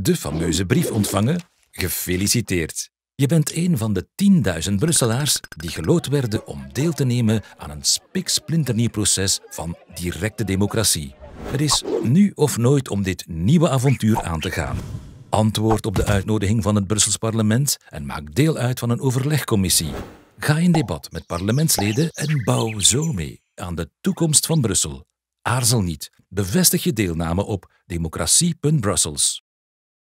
de fameuze brief ontvangen? Gefeliciteerd! Je bent een van de 10.000 Brusselaars die geloot werden om deel te nemen aan een spiksplinternieuw proces van directe democratie. Het is nu of nooit om dit nieuwe avontuur aan te gaan. Antwoord op de uitnodiging van het Brussels parlement en maak deel uit van een overlegcommissie. Ga in debat met parlementsleden en bouw zo mee aan de toekomst van Brussel. Aarzel niet. Bevestig je deelname op democratie.brussels.